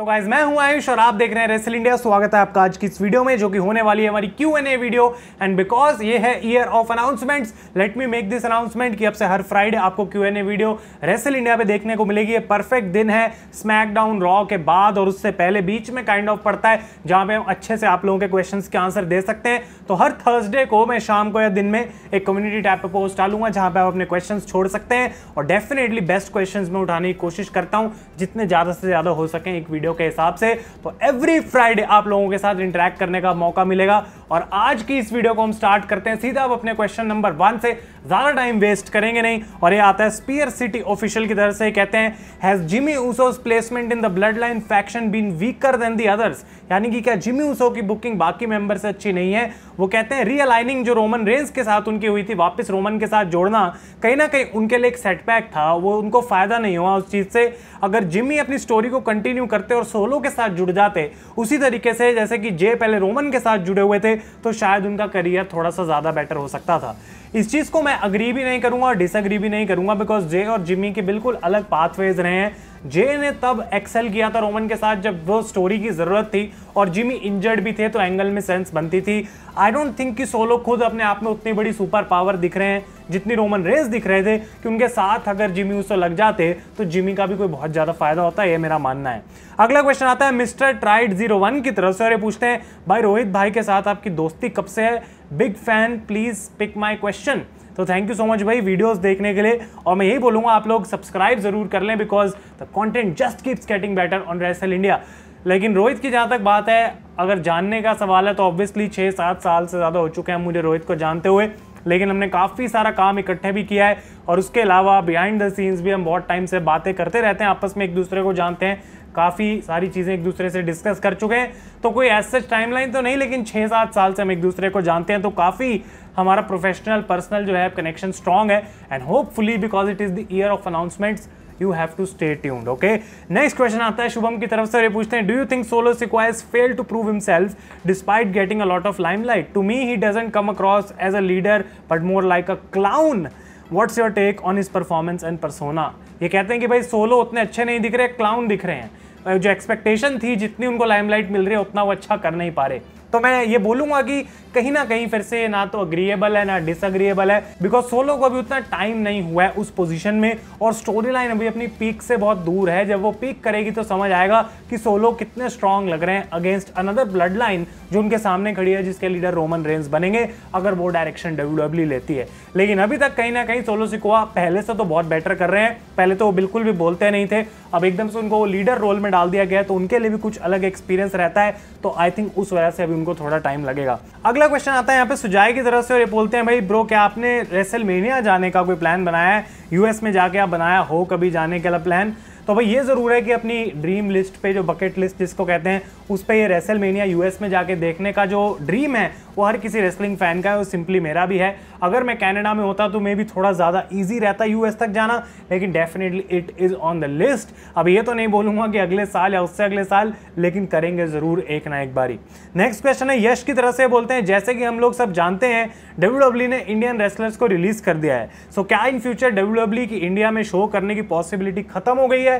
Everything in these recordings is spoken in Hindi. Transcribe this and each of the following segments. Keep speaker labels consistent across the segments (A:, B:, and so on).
A: तो गाइज मैं हूं आयुष और आप देख रहे हैं रेसल इंडिया स्वागत है आपका आज की इस वीडियो में जो कि होने वाली है हमारी Q N A video and because ये है year of announcement let me make this announcement कि अब से हर फ्राइडे आपको Q N A video wrestle India पे देखने को मिलेगी ये परफेक्ट दिन है स्मैकडाउन रॉ के बाद और उससे पहले बीच में काइंड kind ऑफ of पड़ता है जहाँ पे हम अच्छे से आप लोगों के क्वेश्चन के आंसर दे सकते हैं तो हर थर्सडे को मैं शाम को या दिन में एक कम्युनिटी टैप पर पोस्ट डालूंगा जहाँ पे आप अपने क्वेश्चन छोड़ सकते हैं और डेफिनेटली बेस्ट क्वेश्चन में उठाने की कोशिश करता हूँ जितने ज़्यादा से ज़्यादा हो सके एक वीडियो के हिसाब से तो एवरी फ्राइडे आप लोगों के साथ इंटरेक्ट करने का मौका मिलेगा और आज की इस वीडियो को हम स्टार्ट करते हैं सीधा अब अपने क्वेश्चन नंबर वन से ज़्यादा टाइम वेस्ट करेंगे नहीं और ये आता है स्पीयर सिटी ऑफिशियल की तरफ से कहते हैं has Jimmy Uso's placement in the bloodline faction been weaker than the others यानी कि क्या जिमी ऊसो की बुकिंग बाकी मेंबर से अच्छी नहीं है वो कहते हैं रियलाइनिंग जो रोमन रेंज के साथ उनकी हुई थी वापस रोमन के साथ जोड़ना कहीं ना कहीं उनके लिए एक सेटबैक था वो उनको फ़ायदा नहीं हुआ उस चीज़ से अगर जिमी अपनी स्टोरी को कंटिन्यू करते और सोलो के साथ जुड़ जाते उसी तरीके से जैसे कि जे पहले रोमन के साथ जुड़े हुए थे तो शायद उनका करियर थोड़ा सा ज़्यादा बेटर हो सकता था इस चीज़ को मैं अग्री भी नहीं करूंगा और डिसअग्री भी नहीं करूंगा बिकॉज जे और जिमी के बिल्कुल अलग पाथवेज रहे हैं जे ने तब एक्सेल किया था रोमन के साथ जब वो स्टोरी की ज़रूरत थी और जिमी इंजर्ड भी थे तो एंगल में सेंस बनती थी आई डोंट थिंक कि सोलो खुद अपने आप में उतनी बड़ी सुपर पावर दिख रहे हैं जितनी रोमन रेस दिख रहे थे कि उनके साथ अगर जिमी उससे लग जाते तो जिमी का भी कोई बहुत ज़्यादा फायदा होता है ये मेरा मानना है अगला क्वेश्चन आता है मिस्टर ट्राइड जीरो वन की तरफ से और ये पूछते हैं भाई रोहित भाई के साथ आपकी दोस्ती कब से है big fan please pick my question तो थैंक यू सो मच भाई वीडियोस देखने के लिए और मैं यही बोलूंगा आप लोग सब्सक्राइब जरूर कर लें because the content just keeps getting better on wrestle India लेकिन रोहित की जहाँ तक बात है अगर जानने का सवाल है तो ऑब्वियसली छः सात साल से ज़्यादा हो चुके हैं मुझे रोहित को जानते हुए लेकिन हमने काफ़ी सारा काम इकट्ठे भी किया है और उसके अलावा बिहाइंड द सीन्स भी हम बहुत टाइम से बातें करते रहते हैं आपस में एक दूसरे को जानते हैं काफ़ी सारी चीज़ें एक दूसरे से डिस्कस कर चुके हैं तो कोई एज सच टाइमलाइन तो नहीं लेकिन छः सात साल से हम एक दूसरे को जानते हैं तो काफ़ी हमारा प्रोफेशनल पर्सनल जो है कनेक्शन स्ट्रॉन्ग है and hopefully because it is the year of announcements you have to stay tuned okay next question आता है शुभम की तरफ से ये पूछते हैं do you think Solo Sikoa's fails to prove himself despite getting a lot of limelight to me he doesn't come across as a leader but more like a clown what's your take on his performance and persona ये कहते हैं कि भाई सोलो उतने अच्छे नहीं दिख रहे क्लाउन दिख रहे हैं जो एक्सपेक्टेशन थी जितनी उनको लाइमलाइट मिल रही है उतना वो अच्छा कर नहीं पा रहे तो मैं ये बोलूंगा कि कहीं ना कहीं फिर से ना तो अग्रीएबल है ना डिसअग्रीएबल है बिकॉज सोलो को अभी उतना टाइम नहीं हुआ है उस पोजीशन में और स्टोरी लाइन अभी अपनी पीक से बहुत दूर है जब वो पीक करेगी तो समझ आएगा कि सोलो कितने स्ट्रांग लग रहे हैं अगेंस्ट अनदर ब्लड लाइन जो उनके सामने खड़ी है जिसके लीडर रोमन रेंस बनेंगे अगर वो डायरेक्शन डब्ल्यू लेती है लेकिन अभी तक कहीं ना कहीं सोलो सिकोआ पहले से तो बहुत बेटर कर रहे हैं पहले तो वो बिल्कुल भी बोलते नहीं थे अब एकदम से उनको लीडर रोल में डाल दिया गया तो उनके लिए भी कुछ अलग एक्सपीरियंस रहता है तो आई थिंक उस वजह से अभी उनको थोड़ा टाइम लगेगा अगला क्वेश्चन आता है यहाँ पे सुजाय की तरफ से और ये बोलते हैं भाई ब्रो क्या आपने रेसल जाने का कोई प्लान बनाया है यूएस में जाके आप बनाया हो कभी जाने के लिए प्लान तो भाई ये ज़रूर है कि अपनी ड्रीम लिस्ट पे जो बकेट लिस्ट जिसको कहते हैं उस पर ये रेसल मेनिया यूएस में जाके देखने का जो ड्रीम है वो हर किसी रेसलिंग फैन का है और सिंपली मेरा भी है अगर मैं कैनेडा में होता तो मे भी थोड़ा ज़्यादा ईजी रहता यूएस तक जाना लेकिन definitely it is on the list अब ये तो नहीं बोलूँगा कि अगले साल या उससे अगले साल लेकिन करेंगे ज़रूर एक ना एक बारी नेक्स्ट क्वेश्चन है यश की तरह से बोलते हैं जैसे कि हम लोग सब जानते हैं डब्ल्यू e ने इंडियन रेसलर्स को रिलीज़ कर दिया है सो so, क्या इन फ्यूचर डब्ल्यू की इंडिया में शो करने की पॉसिबिलिटी खत्म हो गई है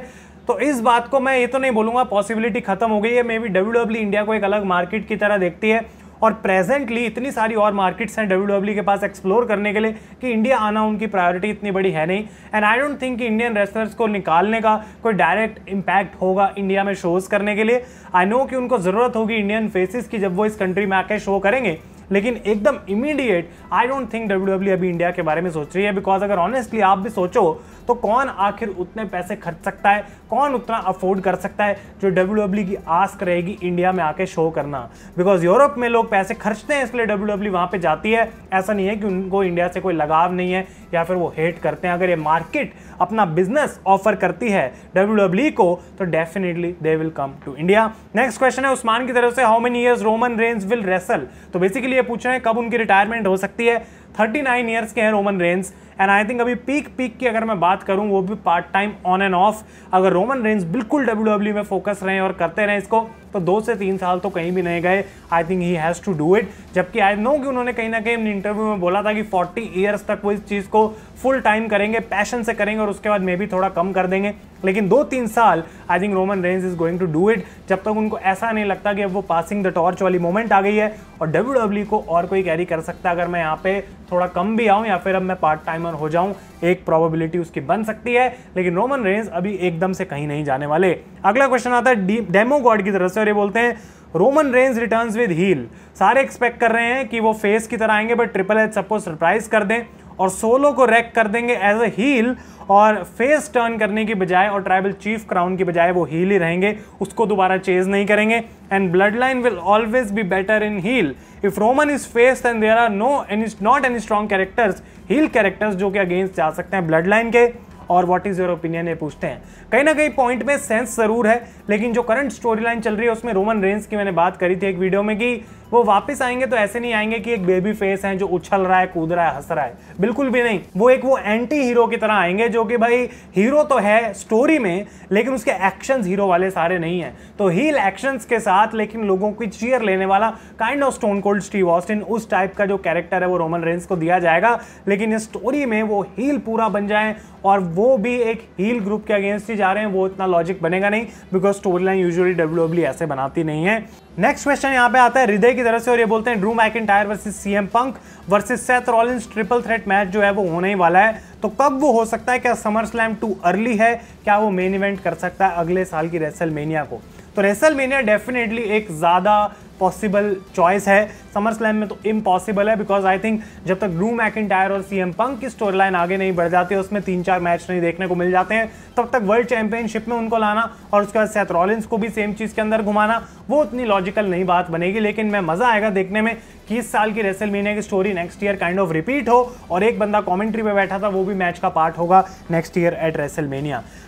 A: तो इस बात को मैं ये तो नहीं बोलूंगा पॉसिबिलिटी खत्म हो गई है मे बी डब्ल्यू इंडिया को एक अलग मार्केट की तरह देखती है और प्रेजेंटली इतनी सारी और मार्केट्स हैं डब्ल्यू e के पास एक्सप्लोर करने के लिए कि इंडिया आना उनकी प्रायोरिटी इतनी बड़ी है नहीं एंड आई डोंट थिंक कि इंडियन रेस्लर्स को निकालने का कोई डायरेक्ट इम्पैक्ट होगा इंडिया में शोज़ करने के लिए आई नो कि उनको ज़रूरत होगी इंडियन फेसिस की जब वो इस कंट्री में आके शो करेंगे लेकिन एकदम immediate I don't think W W अभी इंडिया के बारे में सोच रही है बिकॉज अगर ऑनेस्टली आप भी सोचो तो कौन आखिर उतने पैसे खर्च सकता है कौन उतना अफोर्ड कर सकता है जो डब्ल्यू e की आस्क रहेगी इंडिया में आके शो करना बिकॉज यूरोप में लोग पैसे खर्चते हैं इसलिए डब्ल्यू डब्ल्यू e वहाँ पर जाती है ऐसा नहीं है कि उनको इंडिया से कोई लगाव नहीं है या फिर वो हेट करते हैं अगर ये मार्केट अपना बिजनेस ऑफर करती है डब्ल्यू e को तो definitely they will come to India next question है उस्मान की तरफ से how many years Roman Reigns will wrestle तो बेसिकली ये पूछ रहे हैं कब उनकी रिटायरमेंट हो सकती है थर्टी नाइन ईयर्स के हैं Roman Reigns and I think अभी पीक पीक की अगर मैं बात करूँ वो भी part time on and off अगर रोमन रेंज बिल्कुल डब्ल्यू e में फोकस रहे और करते रहे इसको तो दो से तीन साल तो कहीं भी नहीं गए I think he has to do it जबकि आई नो कि उन्होंने कहीं ना कहीं अपने इंटरव्यू में बोला था कि 40 ईयर्स तक वो इस चीज़ को फुल टाइम करेंगे पैशन से करेंगे और उसके बाद मे भी थोड़ा कम कर देंगे लेकिन दो तीन साल I think Roman Reigns is going to do it जब तक उनको ऐसा नहीं लगता कि अब वो पासिंग द टॉर्च वाली मोमेंट आ गई है और डब्ल्यू डब्ल्यू e को और कोई कैरी कर सकता है अगर मैं यहाँ पे थोड़ा कम भी आऊँ या फिर अब मैं पार्ट टाइमर हो जाऊँ एक प्रॉबिलिटी उसकी बन सकती है लेकिन रोमन रेंज अभी एकदम से कहीं नहीं जाने वाले अगला क्वेश्चन आता है डेमो गॉड की तरफ से और ये बोलते हैं Roman Reigns return with heel सारे एक्सपेक्ट कर रहे हैं कि वो फेस की तरह आएंगे बट ट्रिपल एच सबको सरप्राइज कर दें और सोलो को रैक कर देंगे एज ए हील और फेस टर्न करने की बजाय और ट्राइबल चीफ क्राउन की बजाय वो हील ही रहेंगे उसको दोबारा चेज नहीं करेंगे and bloodline will always be better in heel if Roman is face and there are no any not any strong characters heel characters जो कि अगेंस्ट जा सकते हैं ब्लड लाइन के और व्हाट इज़ योर ओपिनियन ये पूछते हैं कहीं ना कहीं पॉइंट में सेंस ज़रूर है लेकिन जो करंट स्टोरी लाइन चल रही है उसमें रोमन रेंस की मैंने बात करी थी एक वीडियो में कि वो वापस आएंगे तो ऐसे नहीं आएंगे कि एक बेबी फेस है जो उछल रहा है कूद रहा है हंस रहा है बिल्कुल भी नहीं वो एक वो एंटी हीरो की तरह आएंगे जो कि भाई हीरो तो है स्टोरी में लेकिन उसके एक्शन हीरो वाले सारे नहीं है तो हील एक्शन के साथ लेकिन लोगों की चीयर लेने वाला kind of Stone Cold Steve Austin उस टाइप का जो कैरेक्टर है वो रोमन रेंस को दिया जाएगा लेकिन इस स्टोरी में वो हील पूरा बन जाए और वो भी एक हील ग्रुप के अगेंस्ट ही जा रहे हैं वो इतना लॉजिक बनेगा नहीं because storyline usually W ऐसे बनाती नहीं है नेक्स्ट क्वेश्चन यहाँ पे आता है हृदय की तरफ से और ये बोलते हैं Drew Mac in McIntyre versus CM Punk versus Seth Rollins triple threat match जो है वो होने ही वाला है तो कब वो हो सकता है क्या समर स्लैम टू अर्ली है क्या वो मेन इवेंट कर सकता है अगले साल की रेसल को तो रेसल डेफिनेटली एक ज़्यादा पॉसिबल चॉइस है समर स्लैम में तो इम्पॉसिबल है बिकॉज आई थिंक जब तक ड्रू टायर और सीएम पंक की स्टोरी लाइन आगे नहीं बढ़ जाती है उसमें तीन चार मैच नहीं देखने को मिल जाते हैं तब तक वर्ल्ड चैंपियनशिप में उनको लाना और उसके बाद सेथ रॉलिन्स को भी सेम चीज़ के अंदर घुमाना वो उतनी लॉजिकल नहीं बात बनेगी लेकिन मैं मज़ा आएगा देखने में कि इस साल की रेसल मीनिया की story next year kind of repeat हो और एक बंदा कॉमेंट्री में बैठा था वो भी मैच का पार्ट होगा नेक्स्ट ईयर एट रेसल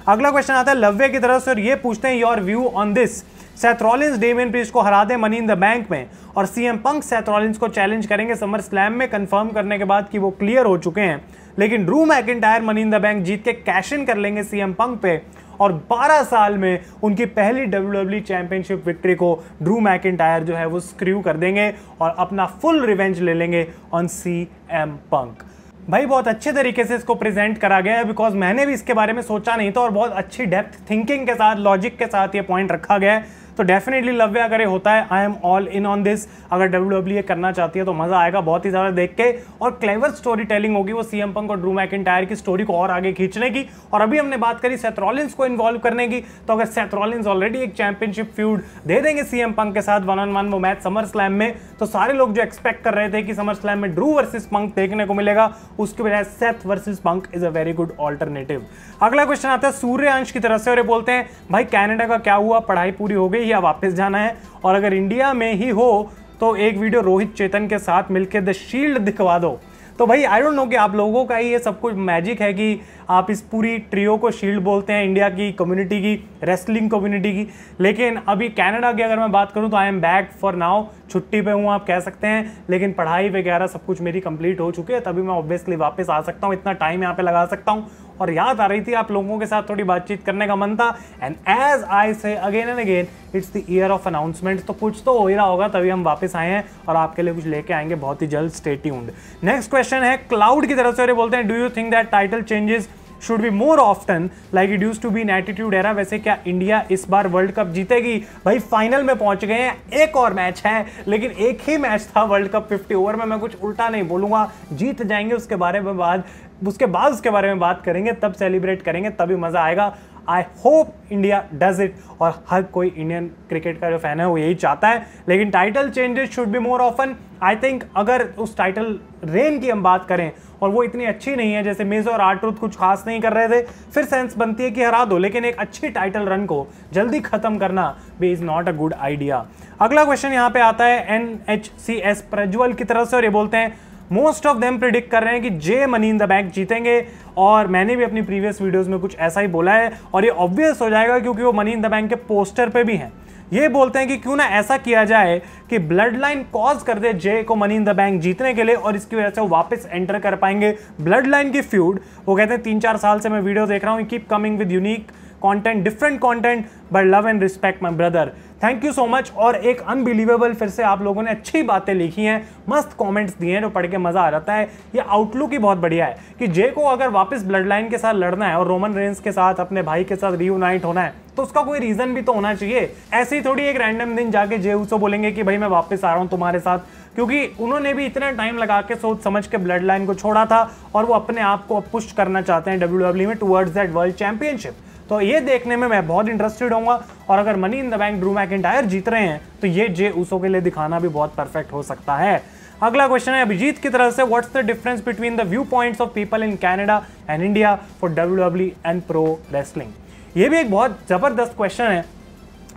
A: अगला क्वेश्चन आता है लव्य की तरफ से और ये पूछते हैं your view on this Seth Rollins Damian Priest को हरा दे मनी इन द बैंक में और सीएम पंक सेथरॉलिंस को चैलेंज करेंगे समर स्लैम में कंफर्म करने के बाद कि वो क्लियर हो चुके हैं लेकिन Drew McIntyre Money in the Bank जीत के कैश इन कर लेंगे सीएम पंक पे और 12 साल में उनकी पहली डब्ल्यू चैंपियनशिप विक्ट्री को ड्रू मैकिटायर जो है वो स्क्रू कर देंगे और अपना फुल रिवेंज ले लेंगे ऑन सी एम पंक भाई बहुत अच्छे तरीके से इसको प्रेजेंट करा गया है बिकॉज मैंने भी इसके बारे में सोचा नहीं था और बहुत अच्छी डेप्थ थिंकिंग के साथ लॉजिक के साथ ये पॉइंट रखा गया है तो डेफिनेटली लव्य अगर ये होता है I am all in on this अगर डब्ल्यू डब्ल्यू ए करना चाहती है तो मज़ा आएगा बहुत ही ज़्यादा देख के और क्लेवर स्टोरी टेलिंग होगी वो सीएम पंक और ड्रू मैकिनटायर की स्टोरी को और आगे खींचने की और अभी हमने बात करी सेथरॉलिन्स को इन्वॉल्व करने की तो अगर सेथरॉलिन्स ऑलरेडी एक चैंपियनशिप फ्यूड दे देंगे सीएम पंक के साथ वन ऑन वन वो मैच समर स्लैम में तो सारे लोग जो एक्सपेक्ट कर रहे थे कि समर स्लैम में ड्रू वर्सेस पंक देखने को मिलेगा उसके बजाय Seth versus Punk is a very good alternative अगला क्वेश्चन आता है अंश की तरफ से और ये बोलते हैं भाई कैनेडा का क्या हुआ पढ़ाई पूरी हो गई ही वापस जाना है और अगर इंडिया में ही हो तो एक वीडियो रोहित चेतन के साथ मिलकर द शील्ड दिखवा दो तो भाई आई डोंट नो कि आप लोगों का ये सब कुछ मैजिक है कि आप इस पूरी ट्रियो को शील्ड बोलते हैं इंडिया की कम्युनिटी की रेसलिंग कम्युनिटी की लेकिन अभी कनाडा की अगर मैं बात करूं तो I am back for now छुट्टी पे हूं आप कह सकते हैं लेकिन पढ़ाई वगैरह सब कुछ मेरी कंप्लीट हो चुकी है तभी मैं ऑब्वियसली वापस आ सकता हूँ इतना टाइम यहाँ पर लगा सकता हूँ और याद आ रही थी आप लोगों के साथ थोड़ी बातचीत करने का मन था and as I say again and again it's the year of announcement तो कुछ तो हो ही रहा होगा तभी हम वापस आए हैं और आपके लिए कुछ लेके आएंगे बहुत ही जल्द स्टेट्यूड नेक्स्ट क्वेश्चन है क्लाउड की तरफ से बोलते हैं do you think that title changes should be more often like it used to be in attitude era वैसे क्या इंडिया इस बार वर्ल्ड कप जीतेगी भाई फाइनल में पहुंच गए हैं एक और मैच है लेकिन एक ही मैच था वर्ल्ड कप 50 ओवर में मैं कुछ उल्टा नहीं बोलूंगा जीत जाएंगे उसके बारे में बाद उसके बाद उसके बारे में बात करेंगे तब सेलिब्रेट करेंगे तभी मज़ा आएगा I hope India does it और हर कोई इंडियन क्रिकेट का जो फैन है वो यही चाहता है लेकिन title changes should be more often I think अगर उस टाइटल रेन की हम बात करें और वो इतनी अच्छी नहीं है जैसे मिस और आर्ट्रुथ कुछ खास नहीं कर रहे थे फिर सेंस बनती है कि हरा दो लेकिन एक अच्छी टाइटल रन को जल्दी ख़त्म करना भी is not a good idea अगला क्वेश्चन यहाँ पे आता है N H C S Prajwal की तरफ से और ये बोलते हैं मोस्ट ऑफ देम प्रिडिक्ट कर रहे हैं कि Jey Money in the Bank जीतेंगे और मैंने भी अपनी प्रीवियस वीडियोस में कुछ ऐसा ही बोला है और ये ऑब्वियस हो जाएगा क्योंकि वो मनी इन द बैंक के पोस्टर पे भी हैं ये बोलते हैं कि क्यों ना ऐसा किया जाए कि ब्लड लाइन कॉज कर दे जे को मनी इन द बैंक जीतने के लिए और इसकी वजह से वो वापस एंटर कर पाएंगे ब्लड लाइन की फ्यूड वो कहते हैं तीन चार साल से मैं वीडियो देख रहा हूँ keep coming with unique content different content but love and respect my brother thank you so much और एक अनबिलीवेबल फिर से आप लोगों ने अच्छी बातें लिखी हैं मस्त कमेंट्स दिए हैं जो पढ़ के मज़ा आ जाता है ये आउटलुक ही बहुत बढ़िया है कि जे को अगर वापस ब्लड लाइन के साथ लड़ना है और रोमन रेंस के साथ अपने भाई के साथ रीयूनाइट होना है तो उसका कोई रीज़न भी तो होना चाहिए ऐसे ही थोड़ी एक रैंडम दिन जाके जे उसको बोलेंगे कि भाई मैं वापस आ रहा हूँ तुम्हारे साथ क्योंकि उन्होंने भी इतना टाइम लगा के सोच समझ के ब्लड लाइन को छोड़ा था और वो अपने आप को पुष्ट करना चाहते हैं डब्ल्यू e में टुवर्ड्स दैट वर्ल्ड चैंपियनशिप तो ये देखने में मैं बहुत इंटरेस्टेड हूँ और अगर money in the bank Drew Mac जीत रहे हैं तो ये जे उसो के लिए दिखाना भी बहुत परफेक्ट हो सकता है अगला क्वेश्चन है अभिजीत की तरफ से what's the difference between the view points of people in Canada and India for W W and pro wrestling ये भी एक बहुत ज़बरदस्त क्वेश्चन है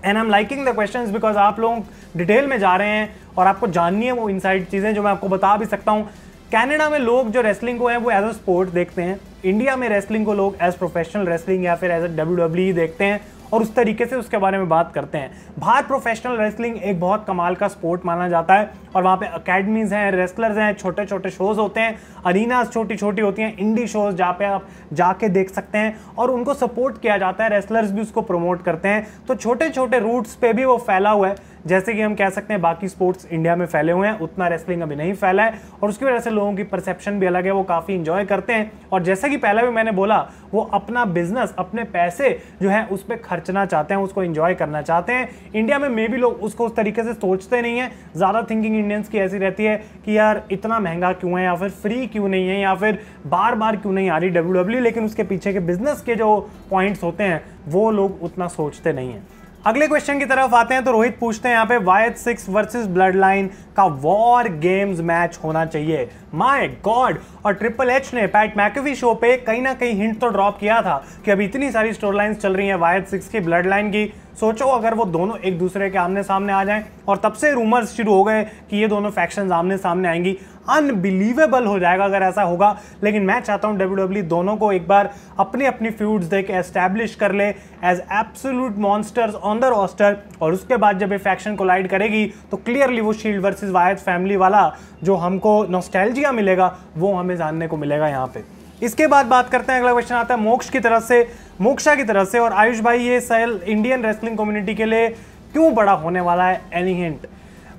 A: and I am liking the question because आप लोग डिटेल में जा रहे हैं और आपको जाननी है वो इनसाइड चीज़ें जो मैं आपको बता भी सकता हूँ कनाडा में लोग जो रेसलिंग को है वो एज अ स्पोर्ट देखते हैं इंडिया में रेसलिंग को लोग एज प्रोफेशनल रेसलिंग या फिर एज अ डब्ल्यू देखते हैं और उस तरीके से उसके बारे में बात करते हैं बाहर प्रोफेशनल रेसलिंग एक बहुत कमाल का स्पोर्ट माना जाता है और वहाँ पे अकेडमीज हैं रेसलर्स हैं छोटे छोटे शोज़ होते हैं अरीनाज छोटी छोटी होती हैं इंडी शोज़ जहाँ पे आप जाके देख सकते हैं और उनको सपोर्ट किया जाता है रेसलर्स भी उसको प्रमोट करते हैं तो छोटे छोटे रूट्स पर भी वो फैला हुआ है जैसे कि हम कह सकते हैं बाकी स्पोर्ट्स इंडिया में फैले हुए हैं उतना रेसलिंग अभी नहीं फैला है और उसकी वजह से लोगों की परसेप्शन भी अलग है वो काफ़ी इंजॉय करते हैं और जैसा कि पहले भी मैंने बोला वो अपना बिजनेस अपने पैसे जो है उस पर खर्चना चाहते हैं उसको इंजॉय करना चाहते हैं इंडिया में मे भी लोग उसको उस तरीके से सोचते नहीं है ज़्यादा थिंकिंग इंडियंस की ऐसी रहती है कि यार इतना महंगा क्यों है या फिर फ्री क्यों नहीं है या फिर बार बार क्यों नहीं आ रही डब्ल्यू e, लेकिन उसके पीछे के बिजनेस के जो पॉइंट्स होते हैं वो लोग उतना सोचते नहीं हैं अगले क्वेश्चन की तरफ आते हैं तो रोहित पूछते हैं यहाँ पे Wyatt Sicks versus Bloodline का वॉर गेम्स मैच होना चाहिए माय गॉड और ट्रिपल एच ने पैट मैकवी शो पे कहीं ना कहीं हिंट तो ड्रॉप किया था कि अभी इतनी सारी स्टोर लाइन्स चल रही हैं वायद सिक्स की ब्लड लाइन की सोचो अगर वो दोनों एक दूसरे के आमने सामने आ जाएं और तब से रूमर्स शुरू हो गए कि ये दोनों फैक्शंस आमने सामने आएंगी अनबिलीवेबल हो जाएगा अगर ऐसा होगा लेकिन मैं चाहता हूं डब्ल्यू e दोनों को एक बार अपनी अपनी फ्यूड्स देख एस्टैब्लिश कर ले as absolute monsters on the roster और उसके बाद जब ये फैक्शन कोलाइड करेगी तो क्लियरली वो शील्ड वर्सेज वायद फैमिली वाला जो हमको नोस्टैल्जिया मिलेगा वो हमें जानने को मिलेगा यहाँ पे इसके बाद बात करते हैं अगला क्वेश्चन आता है मोक्ष की तरफ से मोक्षा की तरफ से और आयुष भाई ये सेल इंडियन रेसलिंग कम्युनिटी के लिए क्यों बड़ा होने वाला है एनी हिंट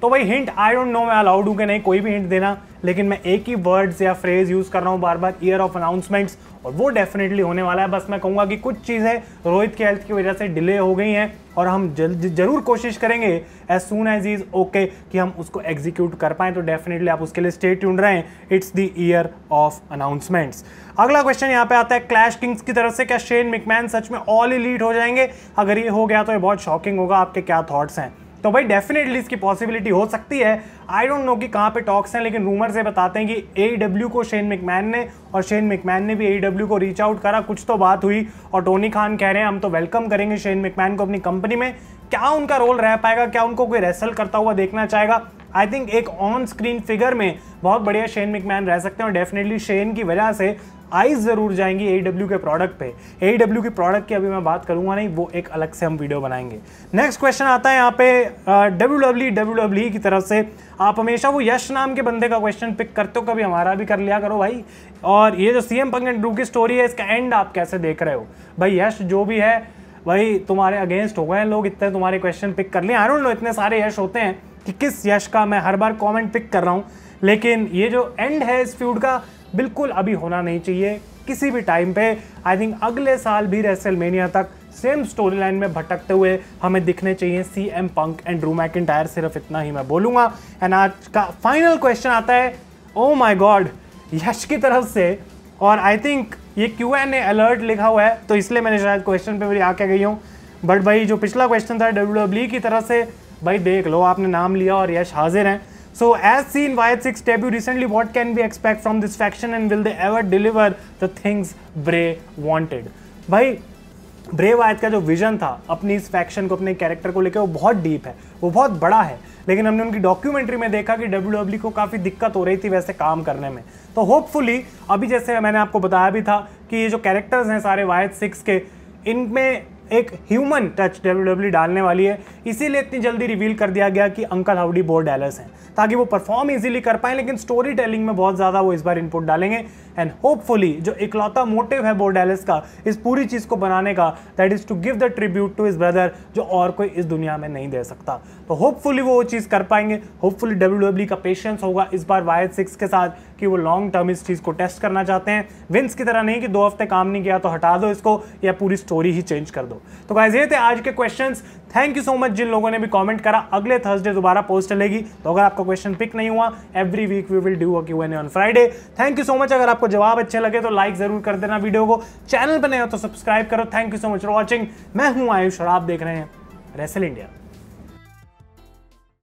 A: तो भाई हिंट आई डोंट नो मैं अलाउड हूं कि नहीं कोई भी हिंट देना लेकिन मैं एक ही वर्ड्स या फ्रेज यूज़ कर रहा हूँ बार बार ईयर ऑफ अनाउंसमेंट्स और वो डेफिनेटली होने वाला है बस मैं कहूँगा कि कुछ चीज़ें रोहित की हेल्थ की वजह से डिले हो गई हैं और हम जरूर कोशिश करेंगे as soon as is okay कि हम उसको एग्जीक्यूट कर पाए तो डेफिनेटली आप उसके लिए ढूंढ ट्यून हैं it's the year of announcements अगला क्वेश्चन यहाँ पे आता है क्लैश किंग्स की तरफ से क्या शेन मिकमैन सच में ऑल ही लीड हो जाएंगे अगर ये हो गया तो ये बहुत शॉकिंग होगा आपके क्या थाट्स हैं तो भाई डेफिनेटली इसकी पॉसिबिलिटी हो सकती है आई डोंट नो कि कहाँ पे टॉक्स हैं लेकिन रूमर से बताते हैं कि ए e को शेन मिकमैन ने और शेन मिकमैन ने भी ए e को रीच आउट करा कुछ तो बात हुई और टोनी खान कह रहे हैं हम तो वेलकम करेंगे शेन मिकमैन को अपनी कंपनी में क्या उनका रोल रह पाएगा क्या उनको कोई रेसल करता हुआ देखना चाहेगा आई थिंक एक ऑन स्क्रीन फिगर में बहुत बढ़िया शेन मिकमैन रह सकते हैं और डेफिनेटली शेन की वजह से आइज ज़रूर जाएंगी ए e के प्रोडक्ट पे ए के प्रोडक्ट की अभी मैं बात करूंगा नहीं वो एक अलग से हम वीडियो बनाएंगे नेक्स्ट क्वेश्चन आता है यहाँ पे डब्ल्यू डब्ल्यू डब्ल्यू डब्ल्यू की तरफ से आप हमेशा वो यश नाम के बंदे का क्वेश्चन पिक करते हो कभी हमारा भी कर लिया करो भाई और ये जो सी एम पंग की स्टोरी है इसका एंड आप कैसे देख रहे हो भाई यश जो भी है भाई तुम्हारे अगेंस्ट हो गए लोग इतने तुम्हारे क्वेश्चन पिक कर लिए आई डोंट नो इतने सारे यश होते हैं कि किस यश का मैं हर बार कमेंट पिक कर रहा हूँ लेकिन ये जो एंड है इस फ्यूड का बिल्कुल अभी होना नहीं चाहिए किसी भी टाइम पे आई थिंक अगले साल भी रेसलमेनिया तक सेम स्टोरी लाइन में भटकते हुए हमें दिखने चाहिए C M Punk and Drew टायर सिर्फ इतना ही मैं बोलूंगा एंड आज का फाइनल क्वेश्चन आता है ओ माई गॉड यश की तरफ से और आई थिंक ये क्यू एन ए अलर्ट लिखा हुआ है तो इसलिए मैंने शायद क्वेश्चन पे मेरी आके गई हूँ बट भाई जो पिछला क्वेश्चन था डब्ल्यू डब्ल्यू e की तरफ से भाई देख लो आपने नाम लिया और यश हाजिर हैं So as seen by its debut recently, what can we expect from this faction and will they ever deliver the things Bray wanted? भाई ब्रे वायद का जो विजन था अपनी इस फैक्शन को अपने कैरेक्टर को लेकर वो बहुत डीप है वो बहुत बड़ा है लेकिन हमने उनकी डॉक्यूमेंट्री में देखा कि डब्ल्यू e को काफ़ी दिक्कत हो रही थी वैसे काम करने में तो होपफुली अभी जैसे मैंने आपको बताया भी था कि ये जो कैरेक्टर्स हैं सारे वायद सिक्स के इनमें एक ह्यूमन टच डब्ल्यू डालने वाली है इसीलिए इतनी जल्दी रिवील कर दिया गया कि अंकल हाउडी बोर डैलर्स हैं ताकि वो परफॉर्म इजीली कर पाए लेकिन स्टोरी टेलिंग में बहुत ज़्यादा वो इस बार इनपुट डालेंगे एंड होपफुली जो इकलौता मोटिव है बोर्डेलिस का इस पूरी चीज़ को बनाने का that is to give the tribute to his brother जो और कोई इस दुनिया में नहीं दे सकता तो होपफुली वो वो चीज़ कर पाएंगे होपफुली डब्ल्यू e का पेशेंस होगा इस बार वायद सिक्स के साथ कि वो लॉन्ग टर्म इस चीज़ को टेस्ट करना चाहते हैं विंस की तरह नहीं कि दो हफ्ते काम नहीं किया तो हटा दो इसको या पूरी स्टोरी ही चेंज कर दो तो गाइज ये थे आज के questions thank you so much जिन लोगों ने भी कमेंट करा अगले थर्सडे दोबारा पोस्ट चलेगी तो अगर आपका क्वेश्चन पिक नहीं हुआ every week we will do a Q N on Friday thank you so much अगर आपको जवाब अच्छे लगे तो लाइक जरूर कर देना वीडियो को चैनल पर नहीं हो तो सब्सक्राइब करो thank you so much for watching मैं हूँ आयुष और आप देख रहे हैं रेसल इंडिया